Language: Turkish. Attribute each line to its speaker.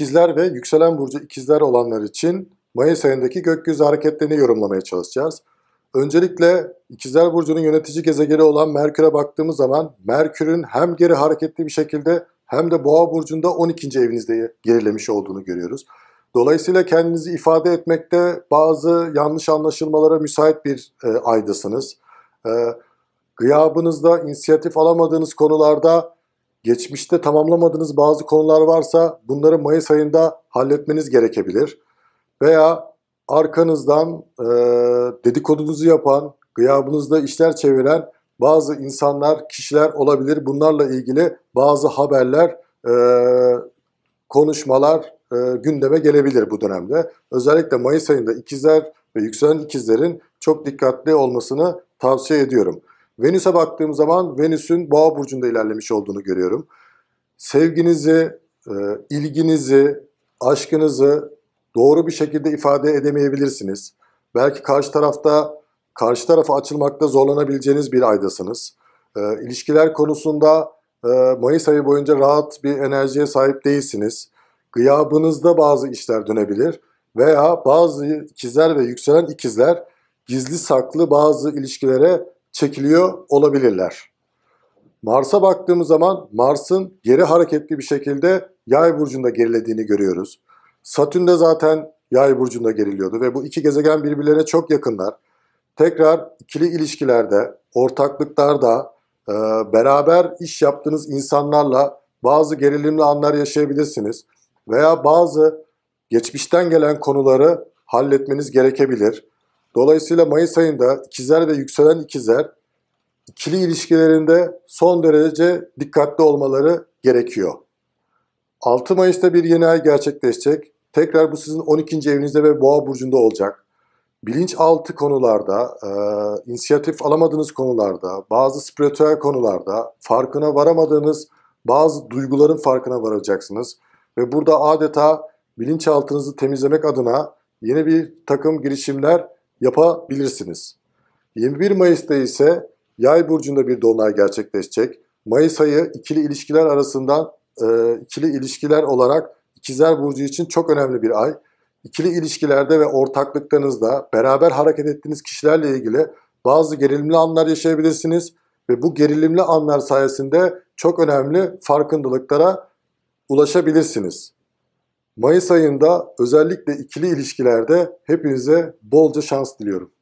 Speaker 1: İkizler ve yükselen burcu ikizler olanlar için Mayıs ayındaki gökyüzü hareketlerini yorumlamaya çalışacağız. Öncelikle ikizler burcunun yönetici gezegeni olan Merkür'e baktığımız zaman Merkür'ün hem geri hareketli bir şekilde hem de Boğa burcunda 12. evinizde gerilemiş olduğunu görüyoruz. Dolayısıyla kendinizi ifade etmekte bazı yanlış anlaşılmalara müsait bir e, aydasınız. E, gıyabınızda inisiyatif alamadığınız konularda Geçmişte tamamlamadığınız bazı konular varsa bunları Mayıs ayında halletmeniz gerekebilir. Veya arkanızdan e, dedikodunuzu yapan, gıyabınızda işler çeviren bazı insanlar, kişiler olabilir. Bunlarla ilgili bazı haberler, e, konuşmalar e, gündeme gelebilir bu dönemde. Özellikle Mayıs ayında ikizler ve yükselen ikizlerin çok dikkatli olmasını tavsiye ediyorum. Venüs'e baktığım zaman Venüs'ün boğa burcunda ilerlemiş olduğunu görüyorum. Sevginizi, e, ilginizi, aşkınızı doğru bir şekilde ifade edemeyebilirsiniz. Belki karşı tarafta, karşı tarafa açılmakta zorlanabileceğiniz bir aydasınız. E, ilişkiler konusunda e, Mayıs ayı boyunca rahat bir enerjiye sahip değilsiniz. Gıyabınızda bazı işler dönebilir veya bazı ikizler ve yükselen ikizler gizli saklı bazı ilişkilere çekiliyor olabilirler. Mars'a baktığımız zaman Mars'ın geri hareketli bir şekilde yay burcunda gerilediğini görüyoruz. Satürn de zaten yay burcunda geriliyordu ve bu iki gezegen birbirlerine çok yakınlar. Tekrar ikili ilişkilerde, ortaklıklarda, e, beraber iş yaptığınız insanlarla bazı gerilimli anlar yaşayabilirsiniz. Veya bazı geçmişten gelen konuları halletmeniz gerekebilir. Dolayısıyla Mayıs ayında ikizler ve yükselen ikizler ikili ilişkilerinde son derece dikkatli olmaları gerekiyor. 6 Mayıs'ta bir yeni ay gerçekleşecek. Tekrar bu sizin 12. evinizde ve Boğa burcunda olacak. Bilinçaltı konularda, e, inisiyatif alamadığınız konularda, bazı spiritüel konularda farkına varamadığınız bazı duyguların farkına varacaksınız. Ve burada adeta bilinçaltınızı temizlemek adına yeni bir takım girişimler yapabilirsiniz. 21 Mayıs'ta ise Yay burcunda bir dolunay gerçekleşecek. Mayıs ayı ikili ilişkiler arasından e, ikili ilişkiler olarak İkizler burcu için çok önemli bir ay. İkili ilişkilerde ve ortaklıklarınızda beraber hareket ettiğiniz kişilerle ilgili bazı gerilimli anlar yaşayabilirsiniz ve bu gerilimli anlar sayesinde çok önemli farkındalıklara ulaşabilirsiniz. Mayıs ayında özellikle ikili ilişkilerde hepinize bolca şans diliyorum.